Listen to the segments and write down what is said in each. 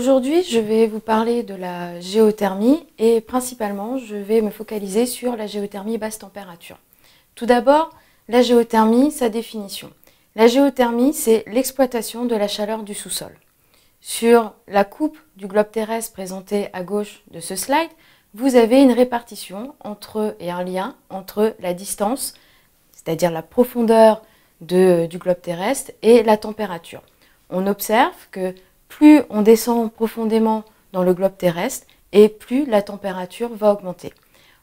Aujourd'hui, je vais vous parler de la géothermie et principalement, je vais me focaliser sur la géothermie basse température. Tout d'abord, la géothermie, sa définition. La géothermie, c'est l'exploitation de la chaleur du sous-sol. Sur la coupe du globe terrestre présentée à gauche de ce slide, vous avez une répartition entre, et un lien entre la distance, c'est-à-dire la profondeur du globe terrestre, et la température. On observe que plus on descend profondément dans le globe terrestre et plus la température va augmenter.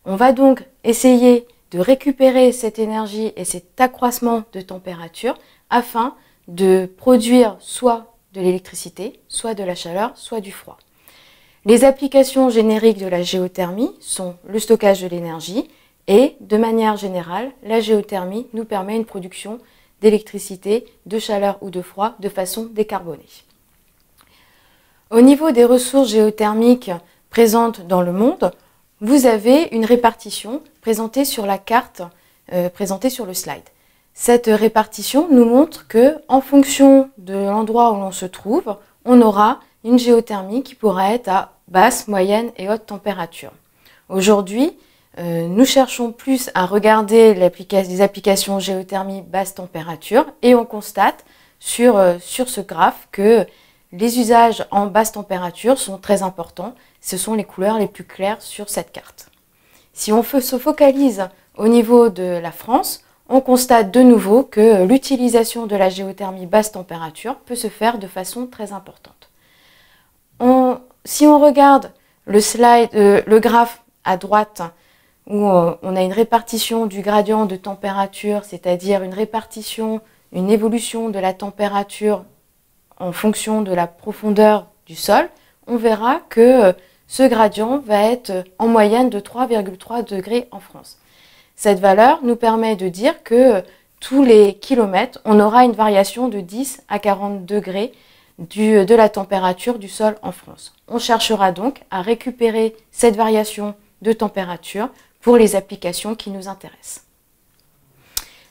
On va donc essayer de récupérer cette énergie et cet accroissement de température afin de produire soit de l'électricité, soit de la chaleur, soit du froid. Les applications génériques de la géothermie sont le stockage de l'énergie et, de manière générale, la géothermie nous permet une production d'électricité, de chaleur ou de froid de façon décarbonée. Au niveau des ressources géothermiques présentes dans le monde, vous avez une répartition présentée sur la carte euh, présentée sur le slide. Cette répartition nous montre que, en fonction de l'endroit où l'on se trouve, on aura une géothermie qui pourra être à basse, moyenne et haute température. Aujourd'hui, euh, nous cherchons plus à regarder les applications géothermie basse température et on constate sur, euh, sur ce graphe que les usages en basse température sont très importants. Ce sont les couleurs les plus claires sur cette carte. Si on se focalise au niveau de la France, on constate de nouveau que l'utilisation de la géothermie basse température peut se faire de façon très importante. si on regarde le, slide, euh, le graphe à droite, où euh, on a une répartition du gradient de température, c'est-à-dire une répartition, une évolution de la température en fonction de la profondeur du sol, on verra que euh, ce gradient va être euh, en moyenne de 3,3 degrés en France. Cette valeur nous permet de dire que euh, tous les kilomètres, on aura une variation de 10 à 40 degrés du, de la température du sol en France. On cherchera donc à récupérer cette variation de température pour les applications qui nous intéressent.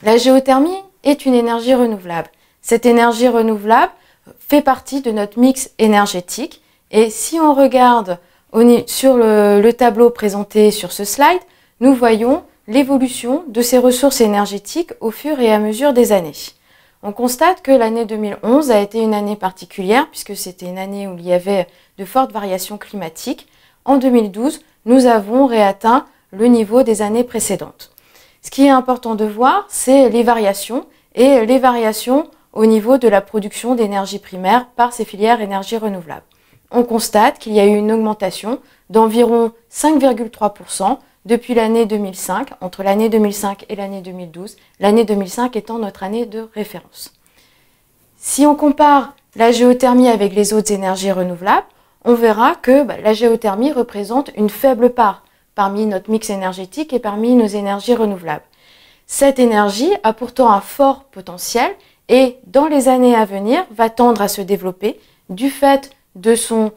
La géothermie est une énergie renouvelable. Cette énergie renouvelable, fait partie de notre mix énergétique. Et si on regarde sur le, tableau présenté sur ce slide, nous voyons l'évolution de ces ressources énergétiques au fur et à mesure des années. On constate que l'année 2011 a été une année particulière puisque c'était une année où il y avait de fortes variations climatiques. En 2012, nous avons réatteint le niveau des années précédentes. Ce qui est important de voir, c'est les variations et les variations au niveau de la production d'énergie primaire par ces filières énergies renouvelables. On constate qu'il y a eu une augmentation d'environ 5,3% depuis l'année 2005, entre l'année 2005 et l'année 2012, l'année 2005 étant notre année de référence. Si on compare la géothermie avec les autres énergies renouvelables, on verra que bah, la géothermie représente une faible part parmi notre mix énergétique et parmi nos énergies renouvelables. Cette énergie a pourtant un fort potentiel et dans les années à venir va tendre à se développer du fait de son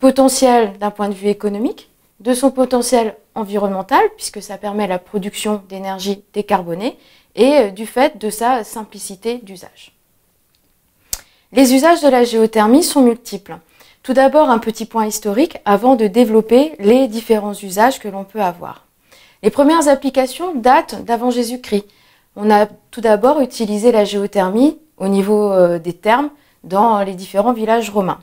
potentiel d'un point de vue économique, de son potentiel environnemental, puisque ça permet la production d'énergie décarbonée, et euh, du fait de sa simplicité d'usage. Les usages de la géothermie sont multiples. Tout d'abord, un petit point historique avant de développer les différents usages que l'on peut avoir. Les premières applications datent d'avant Jésus-Christ, on a tout d'abord utilisé la géothermie au niveau euh, des thermes dans les différents villages romains.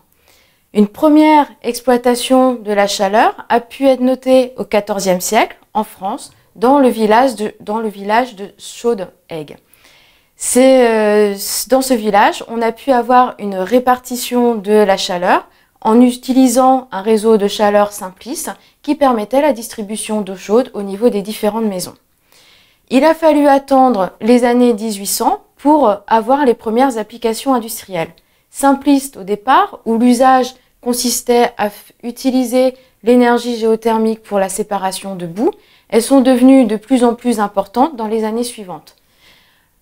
Une première exploitation de la chaleur a pu être notée au XIVe siècle en France dans le village de, dans le village de chaude c'est euh, dans ce village, on a pu avoir une répartition de la chaleur en utilisant un réseau de chaleur simpliste qui permettait la distribution d'eau chaude au niveau des différentes maisons. Il a fallu attendre les années 1800 pour avoir les premières applications industrielles. Simplistes au départ, où l'usage consistait à utiliser l'énergie géothermique pour la séparation de boue, elles sont devenues de plus en plus importantes dans les années suivantes.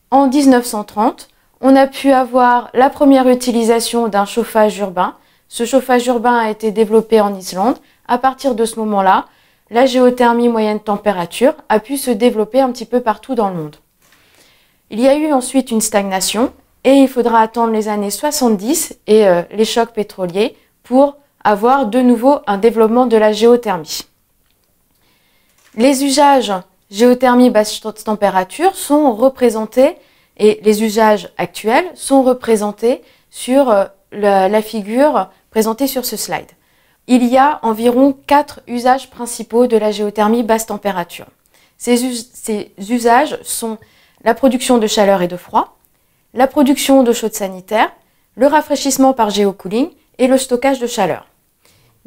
En 1930, on a pu avoir la première utilisation d'un chauffage urbain. Ce chauffage urbain a été développé en Islande. À partir de ce moment-là, la géothermie moyenne température a pu se développer un petit peu partout dans le monde. Il y a eu ensuite une stagnation et il faudra attendre les années 70 et euh, les chocs pétroliers pour avoir de nouveau un développement de la géothermie. Les usages géothermie basse température sont représentés et les usages actuels sont représentés sur euh, la figure présentée sur ce slide. Il y a environ quatre usages principaux de la géothermie basse température. Ces, usages sont la production de chaleur et de froid, la production d'eau chaude sanitaire, le rafraîchissement par géocooling et le stockage de chaleur.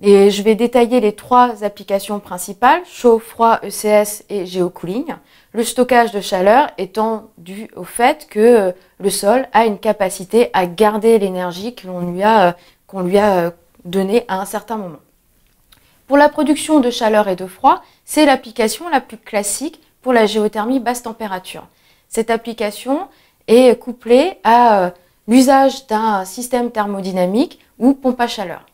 Et je vais détailler les trois applications principales, chaud, froid, ECS et géocooling. Le stockage de chaleur étant dû au fait que euh, le sol a une capacité à garder l'énergie euh, qu'on lui a, qu'on lui a donnée à un certain moment. Pour la production de chaleur et de froid, c'est l'application la plus classique pour la géothermie basse température. Cette application est couplée à euh, l'usage d'un système thermodynamique ou pompe à chaleur.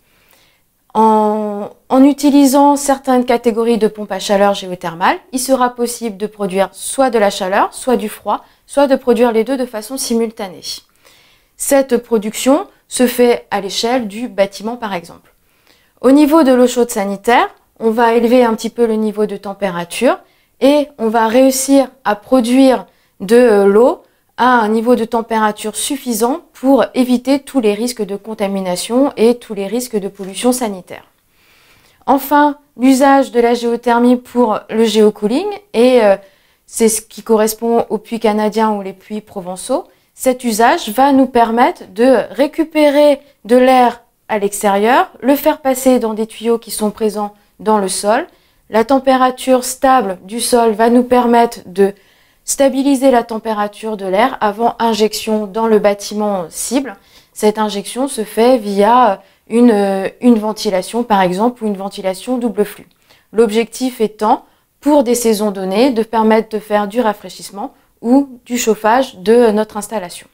En, en, utilisant certaines catégories de pompes à chaleur géothermales, il sera possible de produire soit de la chaleur, soit du froid, soit de produire les deux de façon simultanée. Cette production se fait à l'échelle du bâtiment par exemple. Au niveau de l'eau chaude sanitaire, on va élever un petit peu le niveau de température et on va réussir à produire de euh, l'eau à un niveau de température suffisant pour éviter tous les risques de contamination et tous les risques de pollution sanitaire. Enfin, l'usage de la géothermie pour le géocooling, et euh, c'est ce qui correspond aux puits canadiens ou les puits provençaux, cet usage va nous permettre de récupérer de l'air à l'extérieur, le faire passer dans des tuyaux qui sont présents dans le sol. La température stable du sol va nous permettre de stabiliser la température de l'air avant injection dans le bâtiment cible. Cette injection se fait via une, ventilation par exemple ou une ventilation double flux. L'objectif étant, pour des saisons données, de permettre de faire du rafraîchissement ou du chauffage de notre installation.